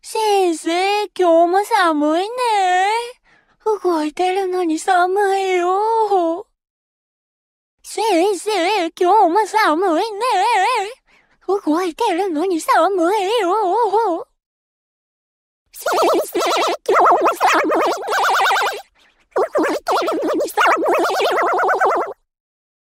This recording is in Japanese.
先生、今日も寒いね。動いてるのに寒いよ。先生、今日も寒いね。動いてるのに寒いよ。